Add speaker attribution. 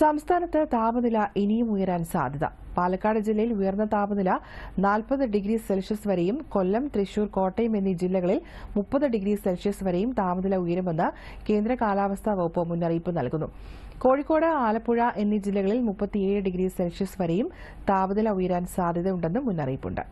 Speaker 1: സംസ്ഥാനത്ത് താപനില ഇനിയും ഉയരാൻ സാധ്യത പാലക്കാട് ജില്ലയിൽ ഉയർന്ന താപനില നാൽപ്പത് ഡിഗ്രി സെൽഷ്യസ് വരെയും കൊല്ലം തൃശൂർ കോട്ടയം എന്നീ ജില്ലകളിൽ മുപ്പത് ഡിഗ്രി സെൽഷ്യസ് വരെയും താപനില ഉയരുമെന്ന് കേന്ദ്ര കാലാവസ്ഥാ വകുപ്പ് മുന്നറിയിപ്പ് നൽകുന്നു കോഴിക്കോട് ആലപ്പുഴ എന്നീ ജില്ലകളിൽ മുപ്പത്തിയേഴ് ഡിഗ്രി സെൽഷ്യസ് വരെയും താപനില ഉയരാൻ സാധ്യതയുണ്ടെന്നും മുന്നറിയിപ്പുണ്ട്